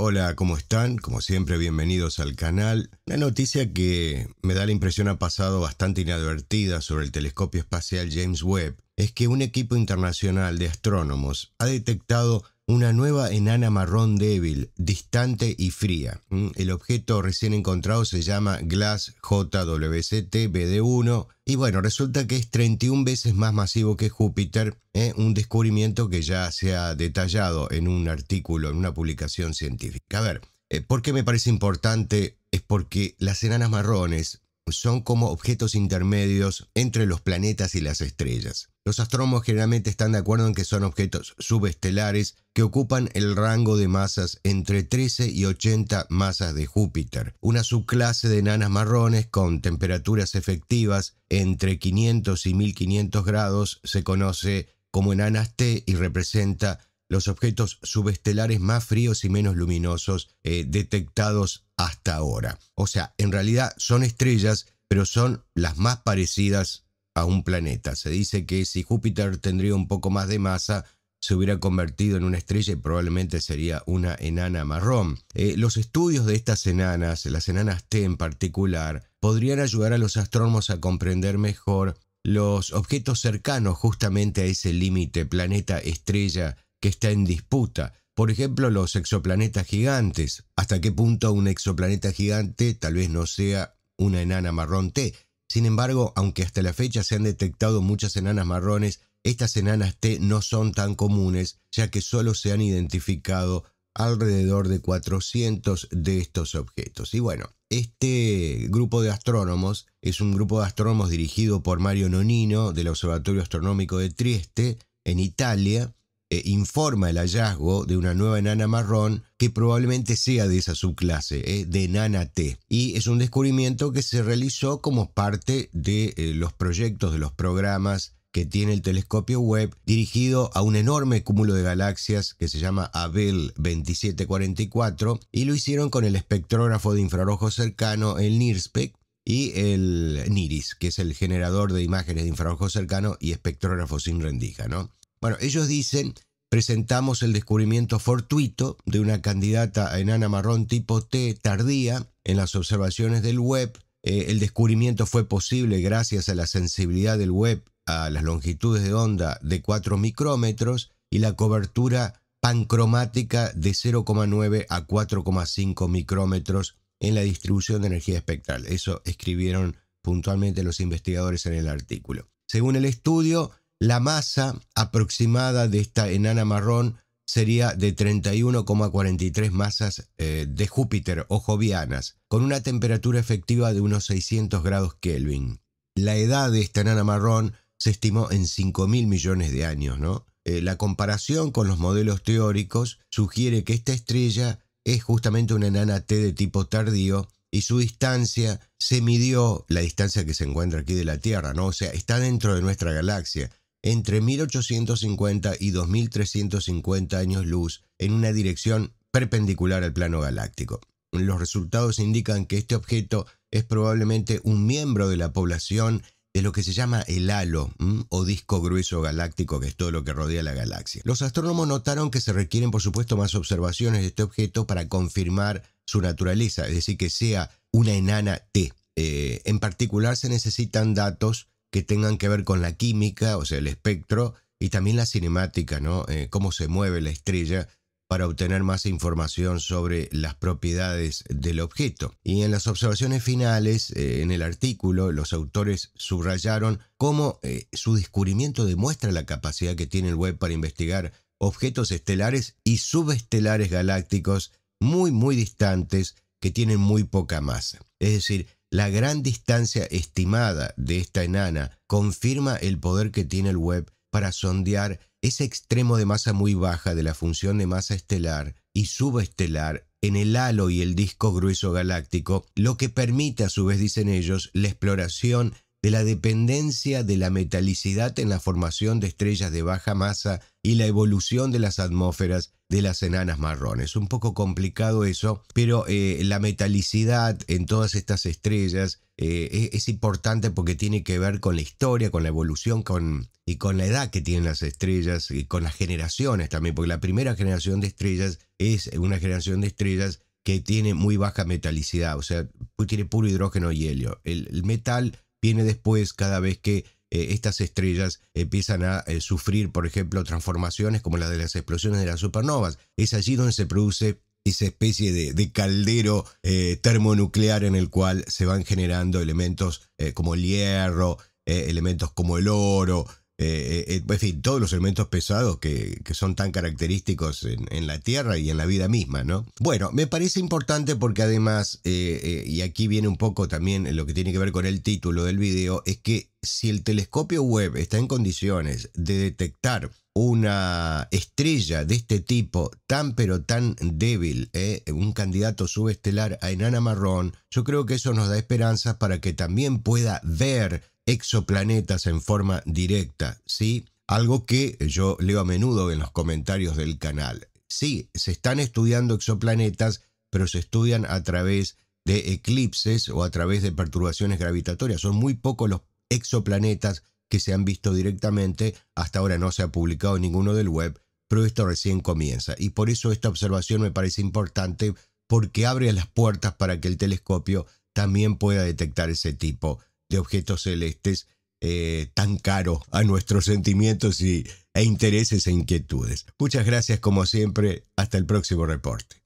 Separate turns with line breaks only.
Hola, ¿cómo están? Como siempre, bienvenidos al canal. La noticia que me da la impresión ha pasado bastante inadvertida sobre el telescopio espacial James Webb es que un equipo internacional de astrónomos ha detectado una nueva enana marrón débil, distante y fría. Mm, el objeto recién encontrado se llama Glass JWCT-BD1 y bueno, resulta que es 31 veces más masivo que Júpiter, ¿eh? un descubrimiento que ya se ha detallado en un artículo, en una publicación científica. A ver, eh, ¿por qué me parece importante? Es porque las enanas marrones son como objetos intermedios entre los planetas y las estrellas. Los astrónomos generalmente están de acuerdo en que son objetos subestelares que ocupan el rango de masas entre 13 y 80 masas de Júpiter, una subclase de enanas marrones con temperaturas efectivas entre 500 y 1500 grados se conoce como enanas T y representa los objetos subestelares más fríos y menos luminosos eh, detectados hasta ahora. O sea, en realidad son estrellas, pero son las más parecidas a un planeta. Se dice que si Júpiter tendría un poco más de masa, se hubiera convertido en una estrella y probablemente sería una enana marrón. Eh, los estudios de estas enanas, las enanas T en particular, podrían ayudar a los astrónomos a comprender mejor los objetos cercanos justamente a ese límite planeta-estrella que está en disputa. Por ejemplo, los exoplanetas gigantes. ¿Hasta qué punto un exoplaneta gigante tal vez no sea una enana marrón T? Sin embargo, aunque hasta la fecha se han detectado muchas enanas marrones, estas enanas T no son tan comunes, ya que solo se han identificado alrededor de 400 de estos objetos. Y bueno, este grupo de astrónomos es un grupo de astrónomos dirigido por Mario Nonino del Observatorio Astronómico de Trieste, en Italia, eh, informa el hallazgo de una nueva enana marrón que probablemente sea de esa subclase, eh, de enana T. Y es un descubrimiento que se realizó como parte de eh, los proyectos, de los programas que tiene el telescopio Webb dirigido a un enorme cúmulo de galaxias que se llama Abel 2744 y lo hicieron con el espectrógrafo de infrarrojo cercano, el NIRSPEC, y el NIRIS, que es el generador de imágenes de infrarrojo cercano y espectrógrafo sin rendija, ¿no? Bueno, ellos dicen, presentamos el descubrimiento fortuito de una candidata a enana marrón tipo T tardía en las observaciones del web. Eh, el descubrimiento fue posible gracias a la sensibilidad del web a las longitudes de onda de 4 micrómetros y la cobertura pancromática de 0,9 a 4,5 micrómetros en la distribución de energía espectral. Eso escribieron puntualmente los investigadores en el artículo. Según el estudio, la masa aproximada de esta enana marrón sería de 31,43 masas eh, de Júpiter o jovianas, con una temperatura efectiva de unos 600 grados Kelvin. La edad de esta enana marrón se estimó en 5.000 millones de años, eh, la comparación con los modelos teóricos sugiere que esta estrella es justamente una enana T de tipo tardío y su distancia se midió, la distancia que se encuentra aquí de la Tierra, ¿no? O sea, está dentro de nuestra galaxia, entre 1850 y 2350 años luz en una dirección perpendicular al plano galáctico. Los resultados indican que este objeto es probablemente un miembro de la población de lo que se llama el halo o disco grueso galáctico, que es todo lo que rodea la galaxia. Los astrónomos notaron que se requieren, por supuesto, más observaciones de este objeto para confirmar su naturaleza, es decir, que sea una enana T. Eh, en particular, se necesitan datos que tengan que ver con la química, o sea, el espectro, y también la cinemática, ¿no? Eh, cómo se mueve la estrella para obtener más información sobre las propiedades del objeto. Y en las observaciones finales, eh, en el artículo, los autores subrayaron cómo eh, su descubrimiento demuestra la capacidad que tiene el web para investigar objetos estelares y subestelares galácticos muy, muy distantes que tienen muy poca masa. Es decir, la gran distancia estimada de esta enana confirma el poder que tiene el web para sondear ese extremo de masa muy baja de la función de masa estelar y subestelar en el halo y el disco grueso galáctico, lo que permite a su vez, dicen ellos, la exploración de la dependencia de la metalicidad en la formación de estrellas de baja masa y la evolución de las atmósferas de las enanas marrones. Un poco complicado eso, pero eh, la metalicidad en todas estas estrellas eh, e-, es, importante porque tiene que ver con la historia, con la evolución con, y con la edad que tienen las estrellas y con las generaciones también, porque la primera generación de estrellas es una generación de estrellas que tiene muy baja metalicidad, o sea, tiene puro hidrógeno y helio. el metal viene después cada vez que eh, estas estrellas empiezan a eh, sufrir, por ejemplo, transformaciones como las de las explosiones de las supernovas. Es allí donde se produce esa especie de, caldero eh, termonuclear en el cual se van generando elementos como el hierro, elementos como el oro, eh, eh, en fin, todos los elementos pesados que, son tan característicos en, la Tierra y en la vida misma, ¿no? Bueno, me parece importante porque además, eh, y aquí viene un poco también lo que tiene que ver con el título del video, es que si el telescopio web está en condiciones de detectar una estrella de este tipo tan pero tan débil, un candidato subestelar a enana marrón, yo creo que eso nos da esperanzas para que también pueda ver exoplanetas en forma directa, ¿sí? Algo que yo leo a menudo en los comentarios del canal. Sí, se están estudiando exoplanetas, pero se estudian a través de eclipses o a través de perturbaciones gravitatorias. Son muy pocos los exoplanetas que se han visto directamente. Hasta ahora no se ha publicado ninguno del web, pero esto recién comienza. Y por eso esta observación me parece importante porque abre las puertas para que el telescopio también pueda detectar ese tipo de objetos celestes eh, tan caros a nuestros sentimientos y, e intereses e inquietudes. Muchas gracias como siempre. Hasta el próximo reporte.